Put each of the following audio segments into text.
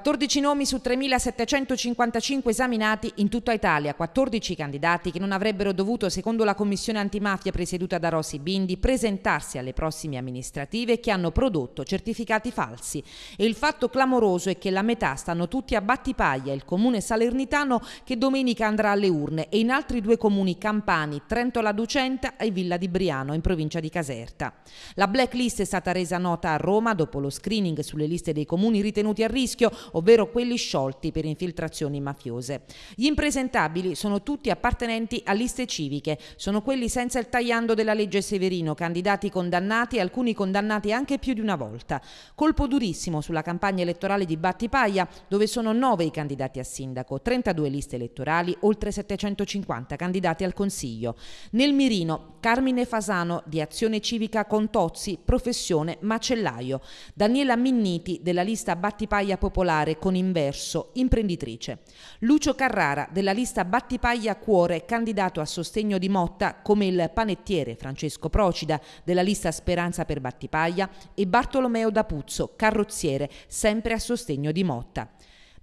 14 nomi su 3.755 esaminati in tutta Italia, 14 candidati che non avrebbero dovuto, secondo la commissione antimafia presieduta da Rossi Bindi, presentarsi alle prossime amministrative che hanno prodotto certificati falsi. E il fatto clamoroso è che la metà stanno tutti a Battipaglia, il comune salernitano che domenica andrà alle urne, e in altri due comuni campani, Trento la Ducenta e Villa di Briano, in provincia di Caserta. La blacklist è stata resa nota a Roma dopo lo screening sulle liste dei comuni ritenuti a rischio ovvero quelli sciolti per infiltrazioni mafiose. Gli impresentabili sono tutti appartenenti a liste civiche, sono quelli senza il tagliando della legge Severino, candidati condannati, e alcuni condannati anche più di una volta. Colpo durissimo sulla campagna elettorale di Battipaglia, dove sono nove i candidati a sindaco, 32 liste elettorali, oltre 750 candidati al Consiglio. Nel mirino, Carmine Fasano di Azione Civica Contozzi, professione macellaio. Daniela Minniti della lista Battipaglia Popolare particolare con inverso imprenditrice. Lucio Carrara della lista Battipaglia Cuore, candidato a sostegno di Motta, come il panettiere Francesco Procida della lista Speranza per Battipaglia e Bartolomeo D'Apuzzo, carrozziere, sempre a sostegno di Motta.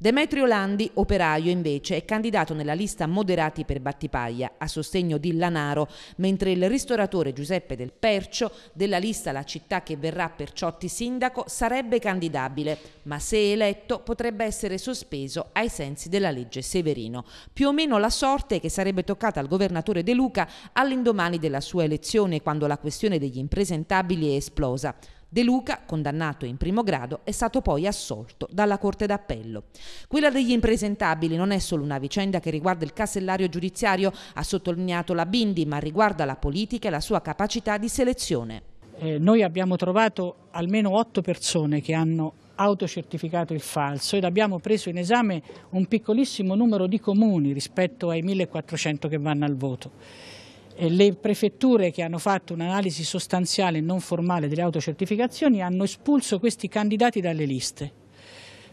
Demetrio Landi, operaio invece, è candidato nella lista Moderati per Battipaglia a sostegno di Lanaro, mentre il ristoratore Giuseppe Del Percio della lista La città che verrà per Ciotti sindaco sarebbe candidabile, ma se eletto potrebbe essere sospeso ai sensi della legge Severino. Più o meno la sorte che sarebbe toccata al governatore De Luca all'indomani della sua elezione quando la questione degli impresentabili è esplosa. De Luca, condannato in primo grado, è stato poi assolto dalla Corte d'Appello. Quella degli impresentabili non è solo una vicenda che riguarda il casellario giudiziario, ha sottolineato la Bindi, ma riguarda la politica e la sua capacità di selezione. Eh, noi abbiamo trovato almeno otto persone che hanno autocertificato il falso ed abbiamo preso in esame un piccolissimo numero di comuni rispetto ai 1400 che vanno al voto le prefetture che hanno fatto un'analisi sostanziale e non formale delle autocertificazioni hanno espulso questi candidati dalle liste,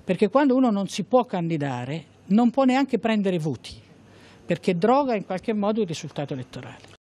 perché quando uno non si può candidare non può neanche prendere voti, perché droga in qualche modo il risultato elettorale.